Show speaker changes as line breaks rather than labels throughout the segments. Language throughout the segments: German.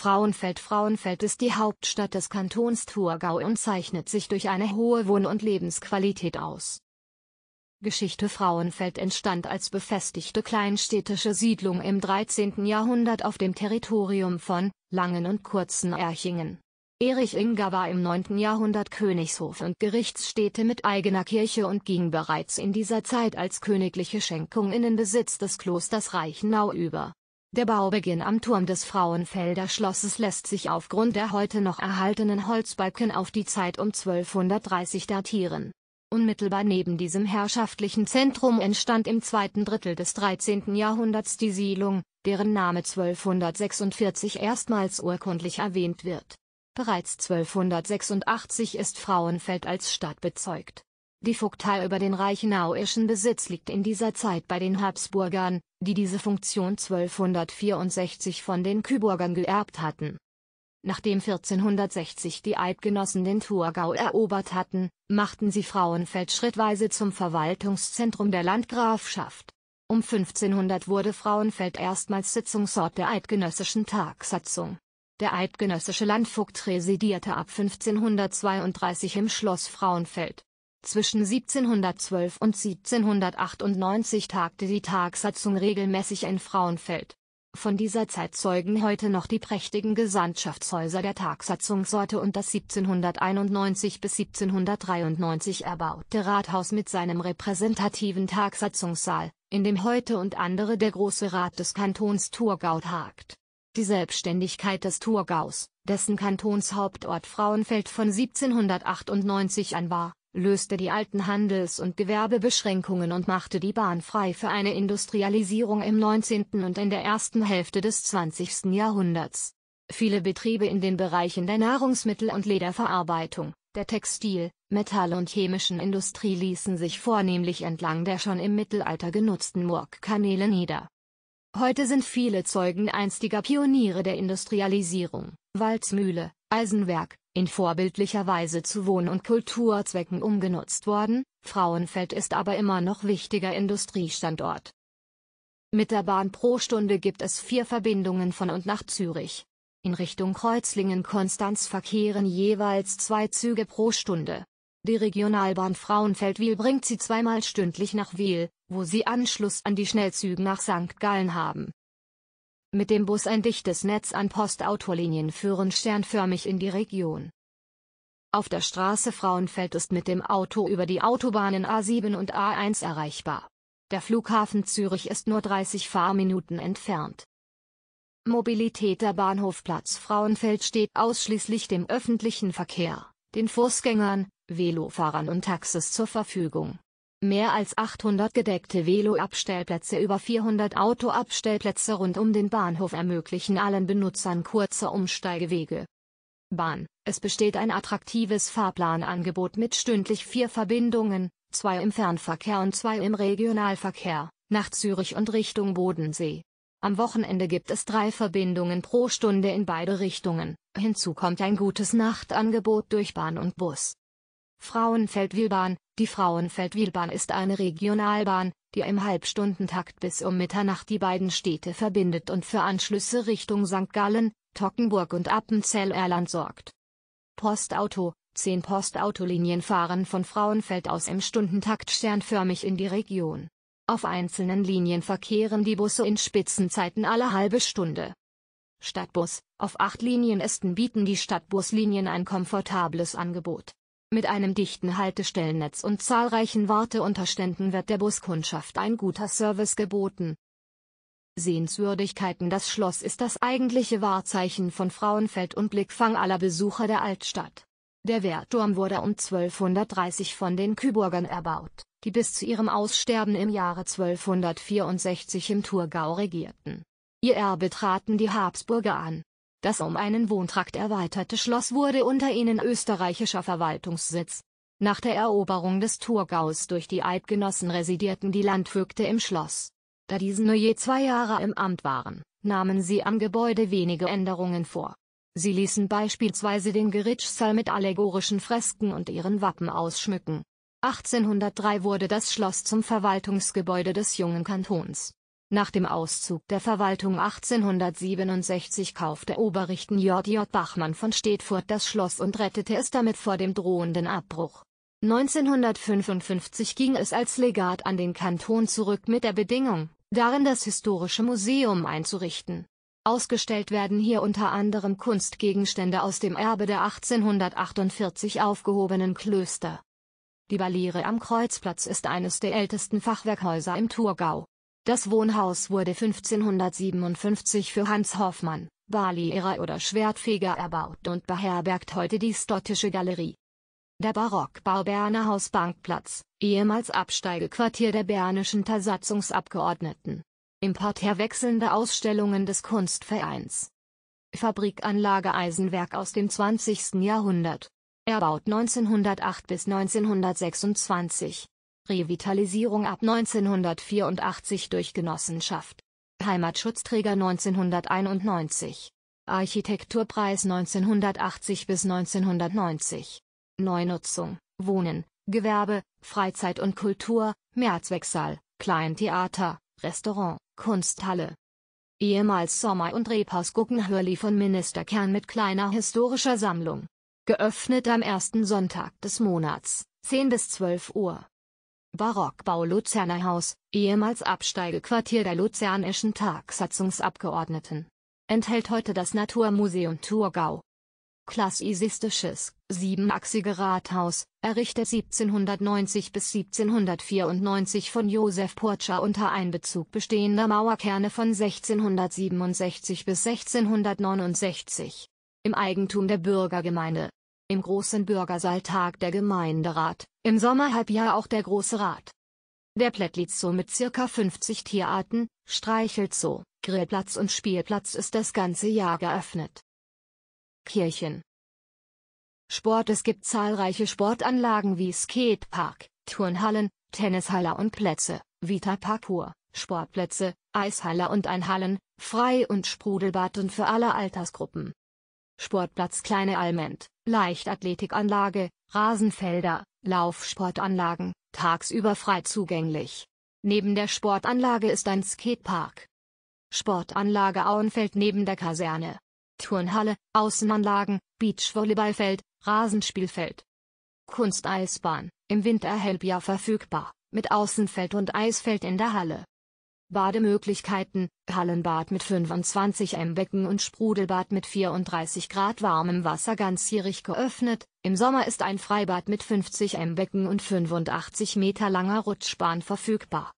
Frauenfeld Frauenfeld ist die Hauptstadt des Kantons Thurgau und zeichnet sich durch eine hohe Wohn- und Lebensqualität aus. Geschichte Frauenfeld entstand als befestigte kleinstädtische Siedlung im 13. Jahrhundert auf dem Territorium von Langen und Kurzen Erchingen. Erich Inga war im 9. Jahrhundert Königshof und Gerichtsstädte mit eigener Kirche und ging bereits in dieser Zeit als königliche Schenkung in den Besitz des Klosters Reichenau über. Der Baubeginn am Turm des Frauenfelder Schlosses lässt sich aufgrund der heute noch erhaltenen Holzbalken auf die Zeit um 1230 datieren. Unmittelbar neben diesem herrschaftlichen Zentrum entstand im zweiten Drittel des 13. Jahrhunderts die Siedlung, deren Name 1246 erstmals urkundlich erwähnt wird. Bereits 1286 ist Frauenfeld als Stadt bezeugt. Die Vogtei über den reichenauischen Besitz liegt in dieser Zeit bei den Habsburgern, die diese Funktion 1264 von den Kyburgern geerbt hatten. Nachdem 1460 die Eidgenossen den Thurgau erobert hatten, machten sie Frauenfeld schrittweise zum Verwaltungszentrum der Landgrafschaft. Um 1500 wurde Frauenfeld erstmals Sitzungsort der Eidgenössischen Tagsatzung. Der eidgenössische Landvogt residierte ab 1532 im Schloss Frauenfeld. Zwischen 1712 und 1798 tagte die Tagsatzung regelmäßig in Frauenfeld. Von dieser Zeit zeugen heute noch die prächtigen Gesandtschaftshäuser der Tagsatzungsorte und das 1791 bis 1793 erbaute Rathaus mit seinem repräsentativen Tagsatzungssaal, in dem heute und andere der Große Rat des Kantons Thurgau tagt. Die Selbstständigkeit des Thurgaus, dessen Kantonshauptort Frauenfeld von 1798 an war, löste die alten Handels- und Gewerbebeschränkungen und machte die Bahn frei für eine Industrialisierung im 19. und in der ersten Hälfte des 20. Jahrhunderts. Viele Betriebe in den Bereichen der Nahrungsmittel- und Lederverarbeitung, der Textil, Metall- und chemischen Industrie ließen sich vornehmlich entlang der schon im Mittelalter genutzten Murgkanäle nieder. Heute sind viele Zeugen einstiger Pioniere der Industrialisierung, Walzmühle, Eisenwerk, in vorbildlicher Weise zu Wohn- und Kulturzwecken umgenutzt worden, Frauenfeld ist aber immer noch wichtiger Industriestandort. Mit der Bahn pro Stunde gibt es vier Verbindungen von und nach Zürich. In Richtung Kreuzlingen-Konstanz verkehren jeweils zwei Züge pro Stunde. Die Regionalbahn Frauenfeld-Wiel bringt sie zweimal stündlich nach Wiel, wo sie Anschluss an die Schnellzüge nach St. Gallen haben. Mit dem Bus ein dichtes Netz an Postautolinien führen sternförmig in die Region. Auf der Straße Frauenfeld ist mit dem Auto über die Autobahnen A7 und A1 erreichbar. Der Flughafen Zürich ist nur 30 Fahrminuten entfernt. Mobilität Der Bahnhofplatz Frauenfeld steht ausschließlich dem öffentlichen Verkehr, den Fußgängern, Velofahrern und Taxis zur Verfügung. Mehr als 800 gedeckte Veloabstellplätze über 400 Autoabstellplätze rund um den Bahnhof ermöglichen allen Benutzern kurze Umsteigewege. Bahn. Es besteht ein attraktives Fahrplanangebot mit stündlich vier Verbindungen, zwei im Fernverkehr und zwei im Regionalverkehr, nach Zürich und Richtung Bodensee. Am Wochenende gibt es drei Verbindungen pro Stunde in beide Richtungen, hinzu kommt ein gutes Nachtangebot durch Bahn und Bus. Frauenfeldwilbahn, die Frauenfeldwilbahn ist eine Regionalbahn, die im Halbstundentakt bis um Mitternacht die beiden Städte verbindet und für Anschlüsse Richtung St. Gallen, Tockenburg und Appenzell-Erland sorgt. Postauto Zehn Postautolinien fahren von Frauenfeld aus im Stundentakt sternförmig in die Region. Auf einzelnen Linien verkehren die Busse in Spitzenzeiten alle halbe Stunde. Stadtbus Auf acht Linienästen bieten die Stadtbuslinien ein komfortables Angebot. Mit einem dichten Haltestellennetz und zahlreichen Warteunterständen wird der Buskundschaft ein guter Service geboten. Sehenswürdigkeiten Das Schloss ist das eigentliche Wahrzeichen von Frauenfeld und Blickfang aller Besucher der Altstadt. Der Wehrturm wurde um 1230 von den Küburgern erbaut, die bis zu ihrem Aussterben im Jahre 1264 im Thurgau regierten. Ihr Erbe traten die Habsburger an. Das um einen Wohntrakt erweiterte Schloss wurde unter ihnen österreichischer Verwaltungssitz. Nach der Eroberung des Thurgaus durch die Eidgenossen residierten die Landvögte im Schloss. Da diese nur je zwei Jahre im Amt waren, nahmen sie am Gebäude wenige Änderungen vor. Sie ließen beispielsweise den Geritschsaal mit allegorischen Fresken und ihren Wappen ausschmücken. 1803 wurde das Schloss zum Verwaltungsgebäude des jungen Kantons. Nach dem Auszug der Verwaltung 1867 kaufte Oberrichten J. J. Bachmann von Stedfurt das Schloss und rettete es damit vor dem drohenden Abbruch. 1955 ging es als Legat an den Kanton zurück mit der Bedingung, darin das historische Museum einzurichten. Ausgestellt werden hier unter anderem Kunstgegenstände aus dem Erbe der 1848 aufgehobenen Klöster. Die Baliere am Kreuzplatz ist eines der ältesten Fachwerkhäuser im Thurgau. Das Wohnhaus wurde 1557 für Hans Hoffmann, Balierer oder Schwertfeger erbaut und beherbergt heute die Stottische Galerie. Der Barockbau Berner Haus Bankplatz, ehemals Absteigequartier der bernischen Tersatzungsabgeordneten. Im Parterre wechselnde Ausstellungen des Kunstvereins. Fabrikanlage Eisenwerk aus dem 20. Jahrhundert. Erbaut 1908 bis 1926. Revitalisierung ab 1984 durch Genossenschaft. Heimatschutzträger 1991. Architekturpreis 1980 bis 1990. Neunutzung, Wohnen, Gewerbe, Freizeit und Kultur, Mehrzwecksaal, Kleintheater, Restaurant, Kunsthalle. Ehemals Sommer- und Rebhaus Guggenhörli von Ministerkern mit kleiner historischer Sammlung. Geöffnet am ersten Sonntag des Monats, 10 bis 12 Uhr. Barockbau Luzerner Haus, ehemals Absteigequartier der luzernischen Tagsatzungsabgeordneten. Enthält heute das Naturmuseum Thurgau. Klassizistisches, siebenachsige Rathaus, errichtet 1790 bis 1794 von Josef Porcher unter Einbezug bestehender Mauerkerne von 1667 bis 1669. Im Eigentum der Bürgergemeinde im großen Bürgersaal tagt der Gemeinderat, im Sommerhalbjahr auch der Große Rat. Der Plättlitz mit circa 50 Tierarten, Streichelzoo, Grillplatz und Spielplatz ist das ganze Jahr geöffnet. Kirchen Sport Es gibt zahlreiche Sportanlagen wie Skatepark, Turnhallen, Tennishalle und Plätze, Vita Parkour, Sportplätze, Eishalle und Einhallen, Frei- und Sprudelbad und für alle Altersgruppen. Sportplatz Kleine Alment, Leichtathletikanlage, Rasenfelder, Laufsportanlagen, tagsüber frei zugänglich. Neben der Sportanlage ist ein Skatepark. Sportanlage Auenfeld neben der Kaserne. Turnhalle, Außenanlagen, Beachvolleyballfeld, Rasenspielfeld. Kunsteisbahn, im Winterhalbjahr verfügbar, mit Außenfeld und Eisfeld in der Halle. Bademöglichkeiten, Hallenbad mit 25 m Becken und Sprudelbad mit 34 Grad warmem Wasser ganzjährig geöffnet, im Sommer ist ein Freibad mit 50 m Becken und 85 Meter langer Rutschbahn verfügbar.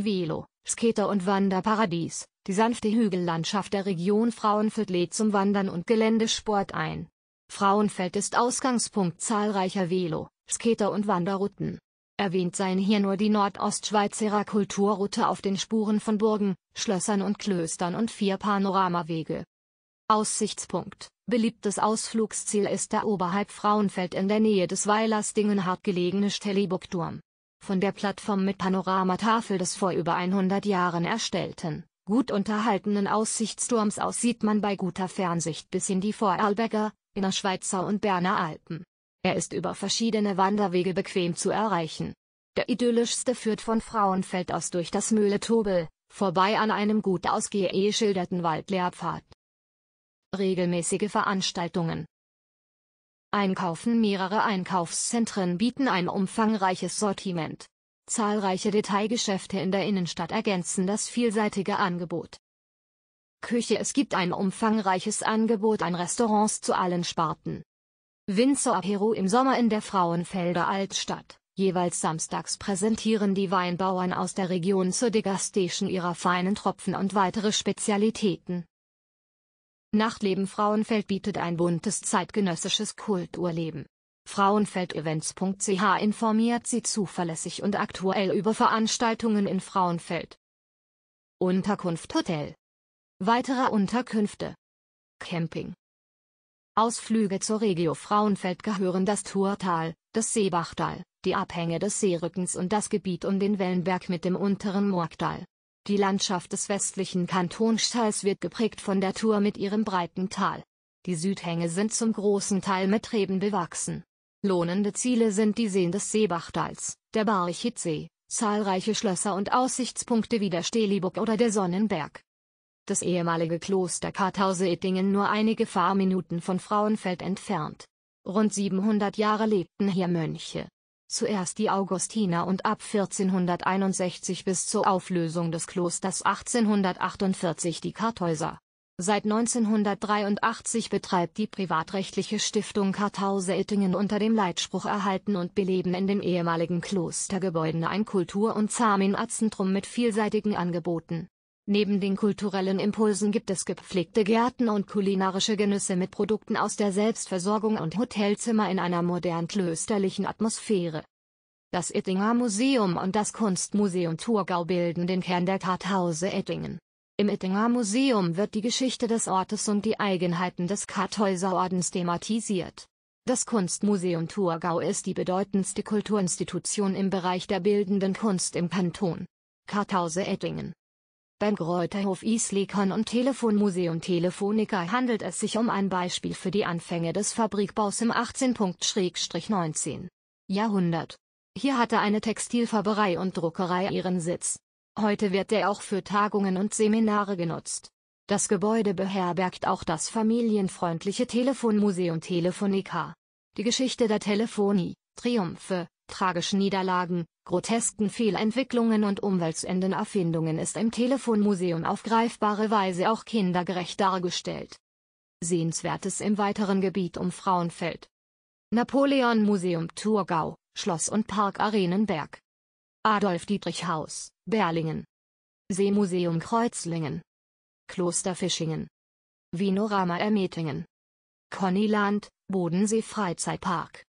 Velo, Skater und Wanderparadies, die sanfte Hügellandschaft der Region Frauenfeld lädt zum Wandern und Geländesport ein. Frauenfeld ist Ausgangspunkt zahlreicher Velo, Skater und Wanderrouten. Erwähnt seien hier nur die Nordostschweizerer Kulturroute auf den Spuren von Burgen, Schlössern und Klöstern und vier Panoramawege. Aussichtspunkt Beliebtes Ausflugsziel ist der oberhalb Frauenfeld in der Nähe des Weilersdingen hart gelegene Stelliburgturm. Von der Plattform mit Panoramatafel des vor über 100 Jahren erstellten, gut unterhaltenen Aussichtsturms aus sieht man bei guter Fernsicht bis in die Vorarlberger, Innerschweizer und Berner Alpen. Er ist über verschiedene Wanderwege bequem zu erreichen. Der idyllischste führt von Frauenfeld aus durch das Mühletobel, vorbei an einem gut ausgeschilderten Waldlehrpfad. Regelmäßige Veranstaltungen Einkaufen Mehrere Einkaufszentren bieten ein umfangreiches Sortiment. Zahlreiche Detailgeschäfte in der Innenstadt ergänzen das vielseitige Angebot. Küche Es gibt ein umfangreiches Angebot an Restaurants zu allen Sparten. Winzer Peru im Sommer in der Frauenfelder Altstadt. Jeweils samstags präsentieren die Weinbauern aus der Region zur Degastation ihrer feinen Tropfen und weitere Spezialitäten. Nachtleben Frauenfeld bietet ein buntes zeitgenössisches Kulturleben. Frauenfeldevents.ch informiert Sie zuverlässig und aktuell über Veranstaltungen in Frauenfeld. Unterkunft Hotel. Weitere Unterkünfte. Camping. Ausflüge zur Regio Frauenfeld gehören das Turtal, das Seebachtal, die Abhänge des Seerückens und das Gebiet um den Wellenberg mit dem unteren Murgtal. Die Landschaft des westlichen Kantonstals wird geprägt von der Tour mit ihrem breiten Tal. Die Südhänge sind zum großen Teil mit Reben bewachsen. Lohnende Ziele sind die Seen des Seebachtals, der Barchitzsee, zahlreiche Schlösser und Aussichtspunkte wie der Steliburg oder der Sonnenberg das ehemalige Kloster Karthause ittingen nur einige Fahrminuten von Frauenfeld entfernt. Rund 700 Jahre lebten hier Mönche. Zuerst die Augustiner und ab 1461 bis zur Auflösung des Klosters 1848 die Karthäuser. Seit 1983 betreibt die privatrechtliche Stiftung Karthause ittingen unter dem Leitspruch Erhalten und Beleben in den ehemaligen Klostergebäuden ein Kultur- und zamin arzentrum mit vielseitigen Angeboten. Neben den kulturellen Impulsen gibt es gepflegte Gärten und kulinarische Genüsse mit Produkten aus der Selbstversorgung und Hotelzimmer in einer modern klösterlichen Atmosphäre. Das Ettinger Museum und das Kunstmuseum Thurgau bilden den Kern der Karthause Ettingen. Im Ettinger Museum wird die Geschichte des Ortes und die Eigenheiten des Karthäuserordens thematisiert. Das Kunstmuseum Thurgau ist die bedeutendste Kulturinstitution im Bereich der bildenden Kunst im Kanton. Karthause Ettingen beim Kräuterhof Islikon und Telefonmuseum Telefonica handelt es sich um ein Beispiel für die Anfänge des Fabrikbaus im 18.-19. Jahrhundert. Hier hatte eine Textilfarberei und Druckerei ihren Sitz. Heute wird er auch für Tagungen und Seminare genutzt. Das Gebäude beherbergt auch das familienfreundliche Telefonmuseum Telefonica. Die Geschichte der Telefonie, Triumphe, tragischen Niederlagen, grotesken Fehlentwicklungen und umweltsenden Erfindungen ist im Telefonmuseum auf greifbare Weise auch kindergerecht dargestellt. Sehenswertes im weiteren Gebiet um Frauenfeld. Napoleon Museum Thurgau, Schloss und Park Arenenberg. Adolf Dietrich Haus, Berlingen. Seemuseum Kreuzlingen. Kloster Fischingen. Vinorama Ermetingen. Conny Land, Bodensee Freizeitpark.